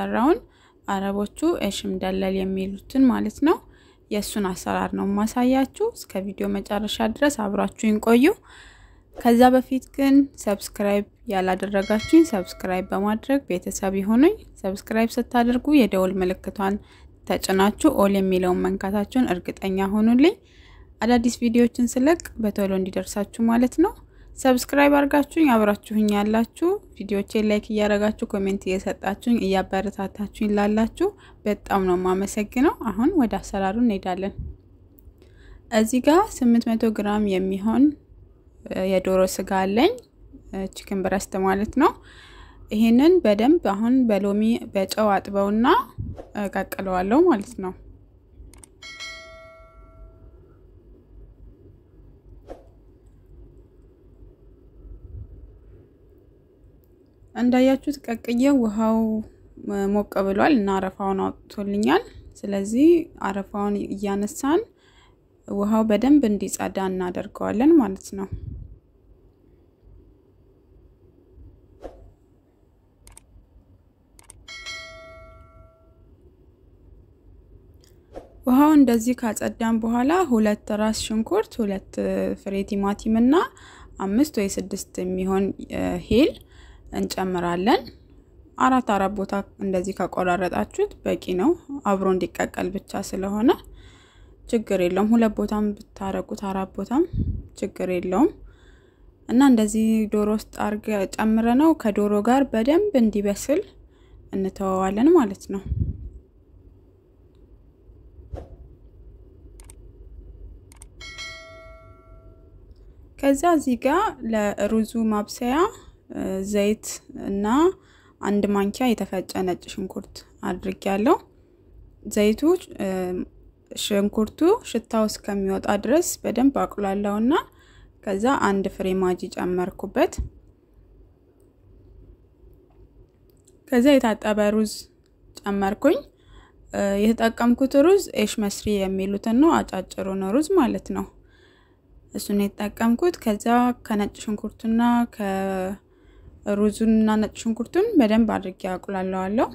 ሰራውን አረቦቹ እሽም ደለል የሚሉትን ማለት ነው። የእሱን አሰራር ነው ማሳያችሁ። እስከ ቪዲዮ መጨረሻ ድረስ አብራችሁኝ ቆዩ። ከዛ በፊት ግን ሰብስክራይብ ያላደረጋችሁኝ ሰብስክራይብ በማድረግ ቤተሰብ ይሁኑኝ። ሰብስክራይብ ስታደርጉ የደውል ምልክቷን ተጭናችሁ ኦል የሚለውን መንካታችሁን እርግጠኛ ሆኑልኝ። አዳዲስ ቪዲዮዎችን ስለቅ በቶሎ እንዲደርሳችሁ ማለት ነው። ሰብስክራይብ አድርጋችሁኝ አብራችሁኝ ያላችሁ ቪዲዮቼን ላይክ እያደረጋችሁ ኮሜንት እየሰጣችሁኝ እያበረታታችሁኝ ላላችሁ በጣም ነው የማመሰግነው። አሁን ወደ አሰራሩ እንሄዳለን። እዚህ ጋር 800 ግራም የሚሆን የዶሮ ስጋ አለኝ፣ ቺክን ብረስት ማለት ነው። ይሄንን በደንብ አሁን በሎሚ በጨው አጥበውና ቀቅለዋለሁ ማለት ነው። እንዳያችሁት ቀቅዬ ውሃው ሞቅ ብሏል እና አረፋውን አውጥቶልኛል። ስለዚህ አረፋውን እያነሳን ውሃው በደንብ እንዲጸዳ እናደርገዋለን ማለት ነው። ውሃው እንደዚህ ካጸዳን በኋላ ሁለት ራስ ሽንኩርት፣ ሁለት ፍሬ ቲማቲም እና አምስት ወይ ስድስት የሚሆን ሂል። እንጨምራለን። አራት አራት ቦታ እንደዚህ ከቆራረጣችሁት በቂ ነው። አብሮ እንዲቀቀል ብቻ ስለሆነ ችግር የለውም። ሁለት ቦታም ብታረጉት አራት ቦታም ችግር የለውም እና እንደዚህ ዶሮ ውስጥ አርገ ጨምረ ነው ከዶሮ ጋር በደንብ እንዲበስል እንተወዋለን ማለት ነው። ከዛ እዚህ ጋር ለሩዙ ማብሰያ ዘይት እና አንድ ማንኪያ የተፈጨ ነጭ ሽንኩርት አድርጊያለሁ። ዘይቱ ሽንኩርቱ ሽታው እስከሚወጣ ድረስ በደንብ እና ከዛ አንድ ፍሬ ማጂ ጨመርኩበት። ከዛ የታጠበ ሩዝ ጨመርኩኝ። የተጠቀምኩት ሩዝ ኤሽ መስሪ የሚሉትን ነው፣ አጫጭሩን ሩዝ ማለት ነው። እሱን የተጠቀምኩት ከዛ ከነጭ ሽንኩርቱና ሩዙን እና ነጭ ሽንኩርቱን በደንብ አድርጌ አቁላለዋለሁ።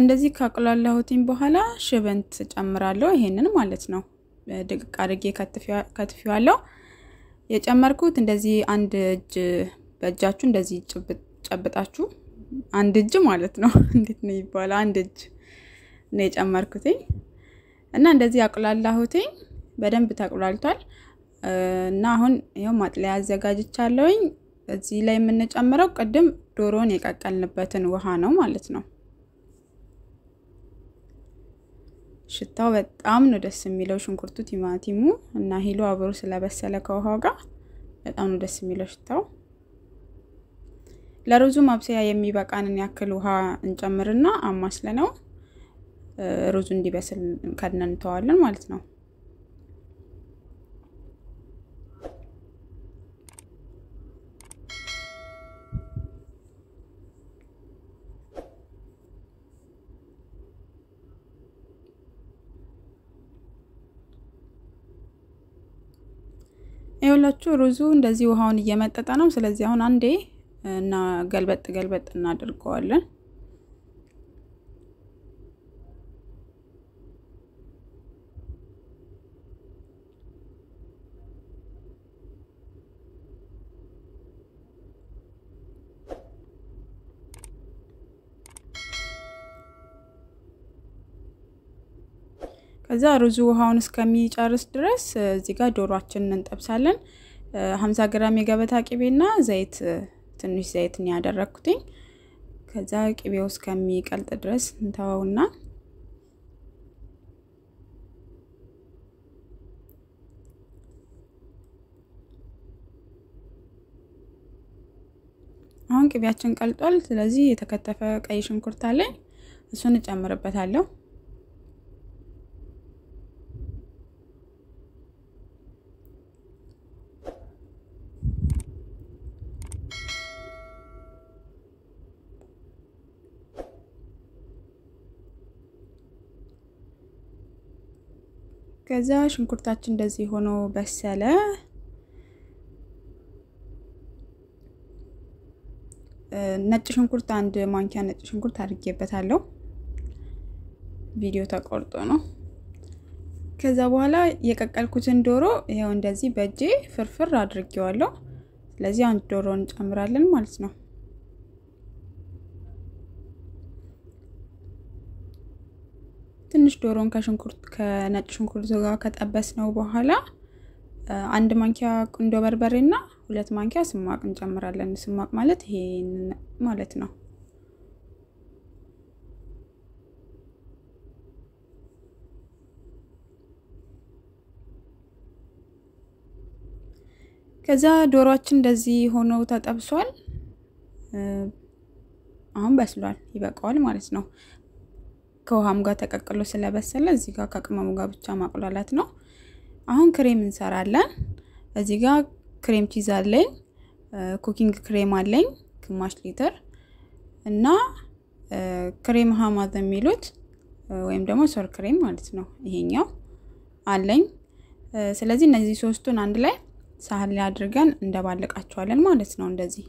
እንደዚህ ካቁላለሁትኝ በኋላ ሽበንት ጨምራለሁ። ይሄንን ማለት ነው ድቅቅ አድርጌ ከትፊዋለሁ። የጨመርኩት እንደዚህ አንድ እጅ በእጃችሁ እንደዚህ ጨብጣችሁ አንድ እጅ ማለት ነው። እንዴት ነው ይባላል? አንድ እጅ ነው የጨመርኩትኝ እና እንደዚህ አቁላላሁትኝ። በደንብ ተቁላልቷል እና አሁን ይኸው ማጥለያ አዘጋጅቻለሁኝ። እዚህ ላይ የምንጨምረው ቅድም ዶሮን የቀቀልንበትን ውሃ ነው ማለት ነው። ሽታው በጣም ነው ደስ የሚለው ሽንኩርቱ፣ ቲማቲሙ እና ሂሉ አብሮ ስለበሰለ ከውሃው ጋር በጣም ነው ደስ የሚለው ሽታው። ለሩዙ ማብሰያ የሚበቃንን ያክል ውሃ እንጨምርና አማስለ ነው ሩዙ እንዲበስል ከድነን እንተዋለን ማለት ነው። ይኸውላችሁ ሩዙ እንደዚህ ውሃውን እየመጠጠ ነው። ስለዚህ አሁን አንዴ እና ገልበጥ ገልበጥ እናደርገዋለን። ከዛ ሩዙ ውሃውን እስከሚጨርስ ድረስ እዚህ ጋር ዶሯችንን እንጠብሳለን። ሀምሳ ግራም የገበታ ቅቤና ዘይት ትንሽ ዘይት ነው ያደረግኩትኝ። ከዛ ቅቤው እስከሚቀልጥ ድረስ እንተወውና አሁን ቅቤያችን ቀልጧል። ስለዚህ የተከተፈ ቀይ ሽንኩርት አለኝ፣ እሱን እጨምርበታለሁ። ከዛ ሽንኩርታችን እንደዚህ ሆኖ በሰለ። ነጭ ሽንኩርት አንድ ማንኪያ ነጭ ሽንኩርት አድርጌበታለሁ። ቪዲዮ ተቆርጦ ነው። ከዛ በኋላ የቀቀልኩትን ዶሮ ይኸው እንደዚህ በእጄ ፍርፍር አድርጌዋለሁ። ስለዚህ አንድ ዶሮ እንጨምራለን ማለት ነው። ትንሽ ዶሮን ከሽንኩርት ከነጭ ሽንኩርት ጋር ከጠበስ ነው በኋላ አንድ ማንኪያ ቁንዶ በርበሬ እና ሁለት ማንኪያ ስማቅ እንጨምራለን። ስማቅ ማለት ይሄን ማለት ነው። ከዛ ዶሮችን እንደዚህ ሆኖ ተጠብሷል። አሁን በስሏል፣ ይበቃዋል ማለት ነው። ከውሃም ጋር ተቀቅሎ ስለበሰለ እዚህ ጋር ከቅመሙ ጋር ብቻ ማቁላላት ነው። አሁን ክሬም እንሰራለን። እዚህ ጋር ክሬም ቺዝ አለኝ፣ ኩኪንግ ክሬም አለኝ ግማሽ ሊትር እና ክሬም ሀማዝ የሚሉት ወይም ደግሞ ሶር ክሬም ማለት ነው ይሄኛው አለኝ። ስለዚህ እነዚህ ሶስቱን አንድ ላይ ሳህን ላይ አድርገን እንደባለቃቸዋለን ማለት ነው እንደዚህ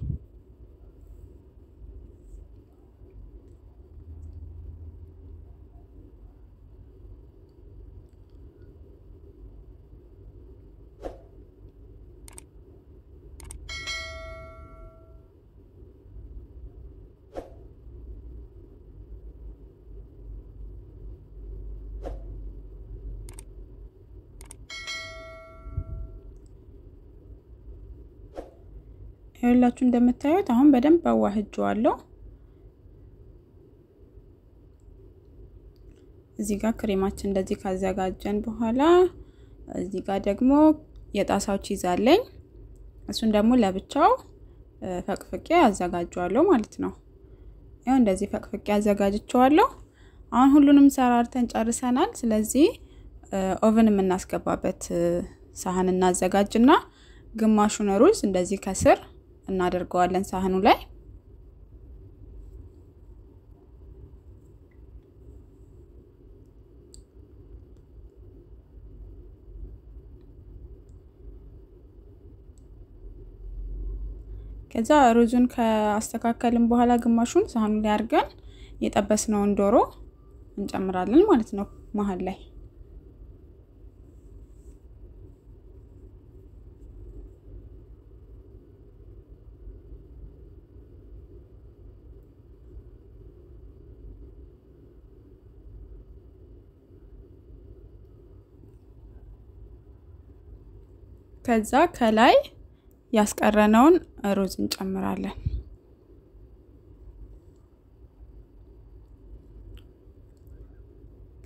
ይኸውላችሁ እንደምታዩት አሁን በደንብ አዋህጀዋለሁ። እዚህ ጋር ክሬማችን እንደዚህ ካዘጋጀን በኋላ እዚህ ጋር ደግሞ የጣሳው ቺዝ አለኝ። እሱን ደግሞ ለብቻው ፈቅፍቄ አዘጋጀዋለሁ ማለት ነው። ያው እንደዚህ ፈቅፍቄ አዘጋጅቸዋለሁ። አሁን ሁሉንም ሰራርተን ጨርሰናል። ስለዚህ ኦቨን የምናስገባበት ሳህን እናዘጋጅና ግማሹን ሩዝ እንደዚህ ከስር እናደርገዋለን ሳህኑ ላይ ከዛ ሩዙን ከአስተካከልን በኋላ ግማሹን ሳህኑ ላይ አድርገን የጠበስነውን ዶሮ እንጨምራለን ማለት ነው መሀል ላይ ከዛ ከላይ ያስቀረነውን ሩዝ እንጨምራለን።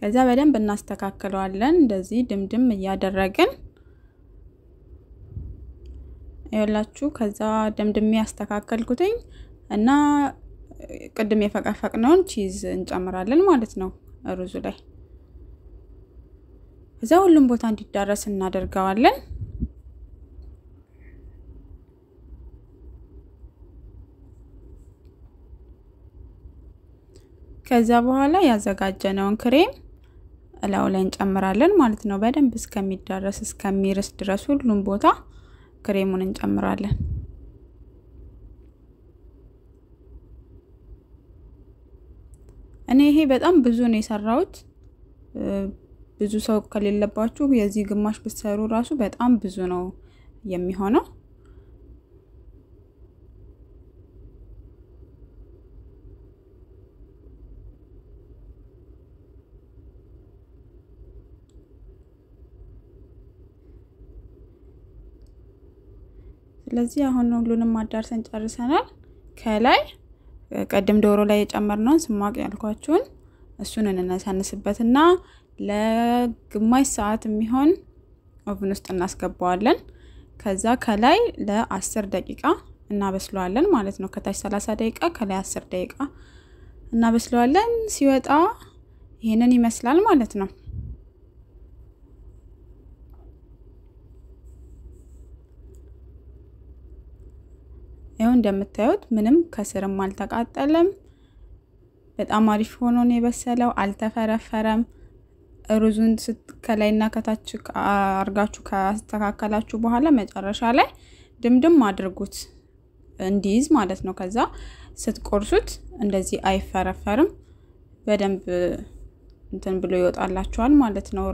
ከዛ በደንብ እናስተካክለዋለን። እንደዚህ ድምድም እያደረግን ይኸውላችሁ። ከዛ ድምድም ያስተካከልኩትኝ እና ቅድም የፈቀፈቅነውን ቺዝ እንጨምራለን ማለት ነው ሩዙ ላይ። ከዛ ሁሉም ቦታ እንዲዳረስ እናደርገዋለን። ከዛ በኋላ ያዘጋጀነውን ክሬም እላው ላይ እንጨምራለን ማለት ነው። በደንብ እስከሚዳረስ እስከሚርስ ድረስ ሁሉም ቦታ ክሬሙን እንጨምራለን። እኔ ይሄ በጣም ብዙ ነው የሰራሁት። ብዙ ሰው ከሌለባችሁ የዚህ ግማሽ ብትሰሩ ራሱ በጣም ብዙ ነው የሚሆነው። ስለዚህ አሁን ሁሉንም ማዳርሰን ጨርሰናል። ከላይ ቀድም ዶሮ ላይ የጨመርነውን ስማቅ ያልኳችሁን እሱን እንነሳንስበትና ለግማሽ ሰዓት የሚሆን ኦቭን ውስጥ እናስገባዋለን። ከዛ ከላይ ለአስር ደቂቃ እናበስለዋለን ማለት ነው። ከታች 30 ደቂቃ ከላይ 10 ደቂቃ እናበስለዋለን። ሲወጣ ይሄንን ይመስላል ማለት ነው። ይኸው እንደምታዩት ምንም ከስርም አልተቃጠለም። በጣም አሪፍ ሆኖ ነው የበሰለው። አልተፈረፈረም። ሩዙን ከላይና ከታች አርጋችሁ ካስተካከላችሁ በኋላ መጨረሻ ላይ ድምድም አድርጉት እንዲይዝ ማለት ነው። ከዛ ስትቆርሱት እንደዚህ አይፈረፈርም። በደንብ እንትን ብሎ ይወጣላችኋል ማለት ነው።